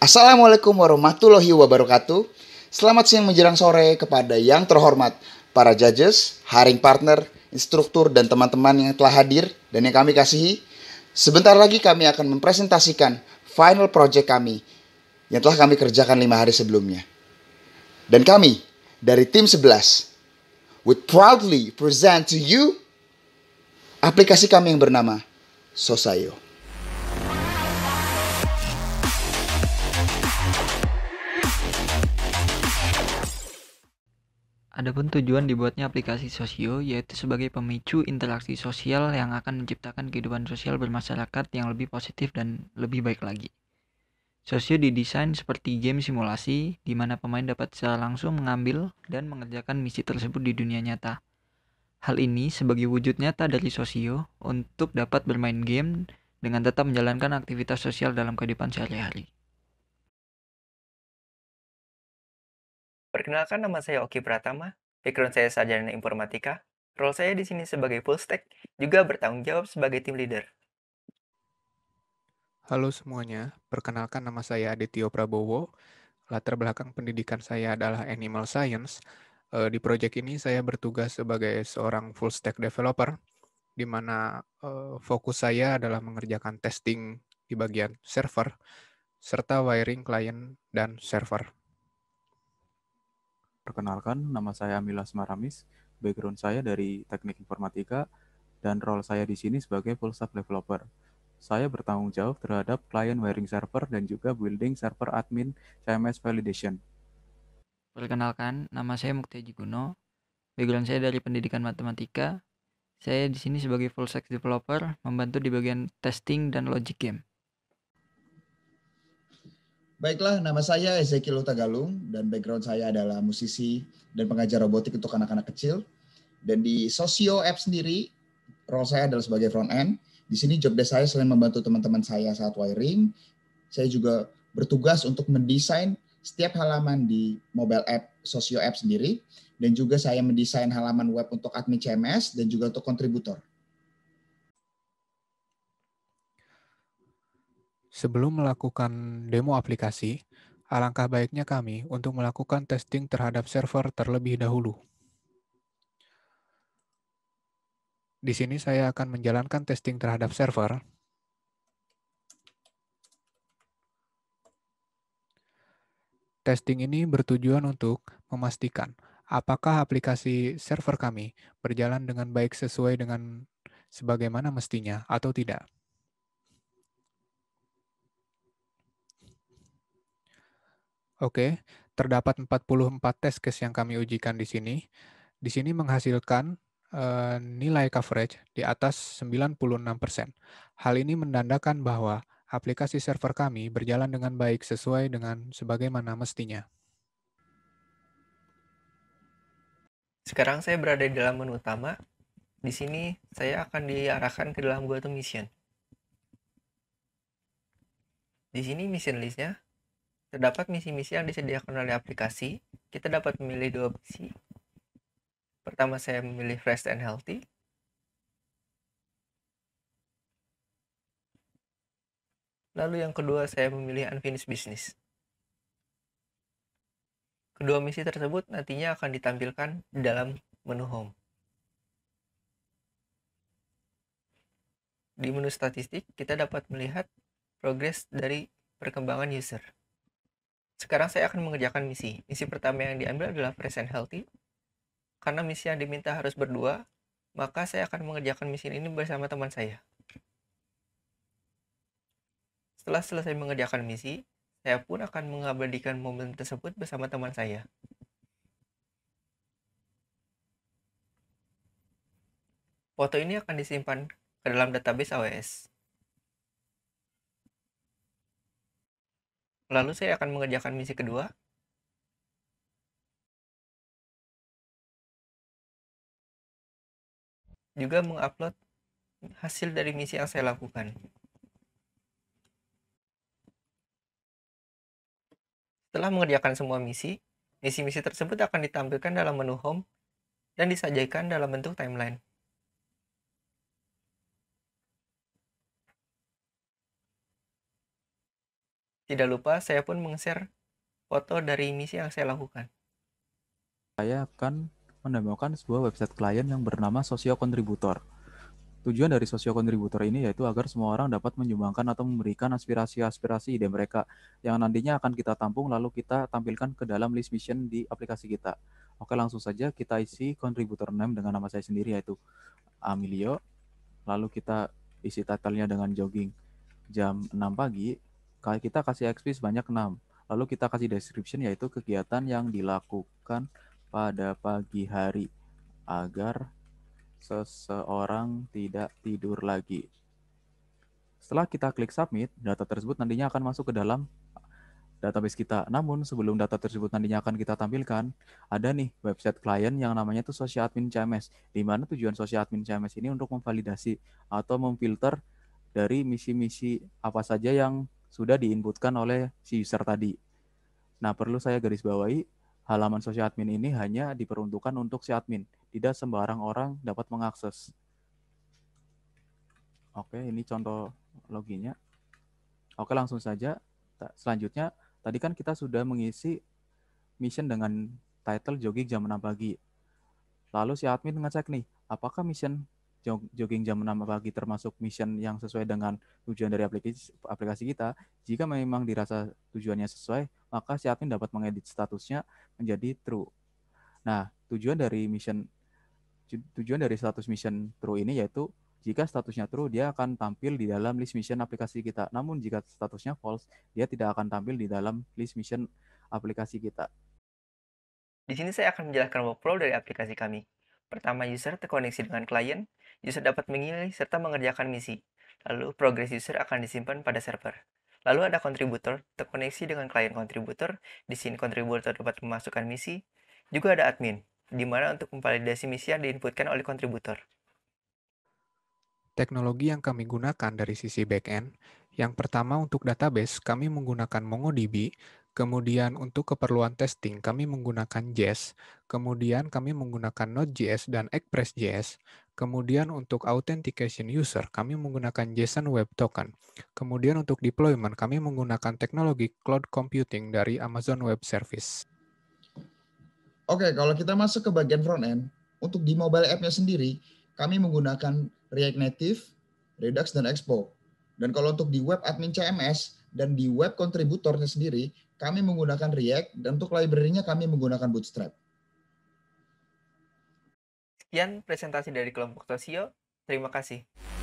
Assalamualaikum warahmatullahi wabarakatuh. Selamat siang menjelang sore kepada yang terhormat para judges, hiring partner, instruktur dan teman-teman yang telah hadir dan yang kami kasihi. Sebentar lagi kami akan mempresentasikan final project kami yang telah kami kerjakan lima hari sebelumnya. Dan kami dari tim 11 would proudly present to you aplikasi kami yang bernama Sosayo. Adapun tujuan dibuatnya aplikasi sosio yaitu sebagai pemicu interaksi sosial yang akan menciptakan kehidupan sosial bermasyarakat yang lebih positif dan lebih baik lagi. Sosio didesain seperti game simulasi di mana pemain dapat secara langsung mengambil dan mengerjakan misi tersebut di dunia nyata. Hal ini sebagai wujud nyata dari sosio untuk dapat bermain game dengan tetap menjalankan aktivitas sosial dalam kehidupan sehari-hari. Perkenalkan nama saya Oki Pratama, background saya sarjana informatika, role saya di sini sebagai full stack, juga bertanggung jawab sebagai tim leader. Halo semuanya, perkenalkan nama saya Adityo Prabowo, latar belakang pendidikan saya adalah Animal Science. Eh, di proyek ini saya bertugas sebagai seorang full stack developer, di mana eh, fokus saya adalah mengerjakan testing di bagian server, serta wiring client dan server. Perkenalkan, nama saya Milas Maramis. Background saya dari Teknik Informatika dan role saya di sini sebagai full stack developer. Saya bertanggung jawab terhadap client wiring server dan juga building server admin CMS validation. Perkenalkan, nama saya Muktaji Guno. Background saya dari pendidikan matematika. Saya di sini sebagai full stack developer, membantu di bagian testing dan logic game. Baiklah, nama saya Ezekiel Tagalung dan background saya adalah musisi dan pengajar robotik untuk anak-anak kecil. Dan di Sosio App sendiri, role saya adalah sebagai front end. Di sini job desk saya selain membantu teman-teman saya saat wiring, saya juga bertugas untuk mendesain setiap halaman di mobile app Sosio App sendiri dan juga saya mendesain halaman web untuk admin CMS dan juga untuk kontributor. Sebelum melakukan demo aplikasi, alangkah baiknya kami untuk melakukan testing terhadap server terlebih dahulu. Di sini saya akan menjalankan testing terhadap server. Testing ini bertujuan untuk memastikan apakah aplikasi server kami berjalan dengan baik sesuai dengan sebagaimana mestinya atau tidak. Oke, terdapat 44 test case yang kami ujikan di sini. Di sini menghasilkan uh, nilai coverage di atas 96%. Hal ini menandakan bahwa aplikasi server kami berjalan dengan baik sesuai dengan sebagaimana mestinya. Sekarang saya berada di dalam menu utama. Di sini saya akan diarahkan ke dalam GoTo Mission. Di sini mission listnya Terdapat misi-misi yang disediakan oleh aplikasi. Kita dapat memilih dua misi. Pertama saya memilih fresh and healthy. Lalu yang kedua saya memilih unfinished business. Kedua misi tersebut nantinya akan ditampilkan dalam menu home. Di menu statistik, kita dapat melihat progres dari perkembangan user. Sekarang saya akan mengerjakan misi. Misi pertama yang diambil adalah present healthy. Karena misi yang diminta harus berdua, maka saya akan mengerjakan misi ini bersama teman saya. Setelah selesai mengerjakan misi, saya pun akan mengabadikan momen tersebut bersama teman saya. Foto ini akan disimpan ke dalam database AWS. Lalu saya akan mengerjakan misi kedua. Juga mengupload hasil dari misi yang saya lakukan. Setelah mengerjakan semua misi, misi-misi tersebut akan ditampilkan dalam menu home dan disajikan dalam bentuk timeline. Tidak lupa saya pun meng-share foto dari misi yang saya lakukan. Saya akan menemukan sebuah website klien yang bernama Sosio Kontributor. Tujuan dari Sosio Kontributor ini yaitu agar semua orang dapat menyumbangkan atau memberikan aspirasi-aspirasi ide mereka yang nantinya akan kita tampung lalu kita tampilkan ke dalam list mission di aplikasi kita. Oke langsung saja kita isi kontributor name dengan nama saya sendiri yaitu Amilio. Lalu kita isi title-nya dengan jogging jam 6 pagi kita kasih XP sebanyak 6. Lalu kita kasih description yaitu kegiatan yang dilakukan pada pagi hari agar seseorang tidak tidur lagi. Setelah kita klik submit, data tersebut nantinya akan masuk ke dalam database kita. Namun sebelum data tersebut nantinya akan kita tampilkan, ada nih website klien yang namanya itu Social Admin CMS, di mana tujuan Social Admin CMS ini untuk memvalidasi atau memfilter dari misi-misi apa saja yang sudah diinputkan oleh si user tadi. Nah, perlu saya garis bawahi, halaman sosial admin ini hanya diperuntukkan untuk si admin. Tidak sembarang orang dapat mengakses. Oke, ini contoh loginnya. Oke, langsung saja. Selanjutnya, tadi kan kita sudah mengisi mission dengan title jogging jam 6 pagi. Lalu si admin ngecek nih, apakah mission jogging jam 6 pagi termasuk mission yang sesuai dengan tujuan dari aplikasi aplikasi kita, jika memang dirasa tujuannya sesuai, maka si admin dapat mengedit statusnya menjadi true. Nah, tujuan dari mission tujuan dari status mission true ini yaitu jika statusnya true, dia akan tampil di dalam list mission aplikasi kita. Namun jika statusnya false, dia tidak akan tampil di dalam list mission aplikasi kita. Di sini saya akan menjelaskan workflow dari aplikasi kami. Pertama, user terkoneksi dengan klien, user dapat mengilih serta mengerjakan misi. Lalu, progres user akan disimpan pada server. Lalu ada kontributor, terkoneksi dengan klien kontributor, di sini kontributor dapat memasukkan misi. Juga ada admin, di mana untuk memvalidasi misi yang diinputkan oleh kontributor. Teknologi yang kami gunakan dari sisi backend, yang pertama untuk database, kami menggunakan MongoDB, Kemudian untuk keperluan testing, kami menggunakan JS. Kemudian kami menggunakan Node.js dan Express.js. Kemudian untuk authentication user, kami menggunakan JSON Web Token. Kemudian untuk deployment, kami menggunakan teknologi cloud computing dari Amazon Web Service. Oke, kalau kita masuk ke bagian front end, untuk di mobile app-nya sendiri, kami menggunakan React Native, Redux, dan Expo. Dan kalau untuk di web admin CMS, dan di web kontributornya sendiri kami menggunakan React dan untuk library-nya kami menggunakan Bootstrap. Sekian presentasi dari kelompok Tosio. Terima kasih.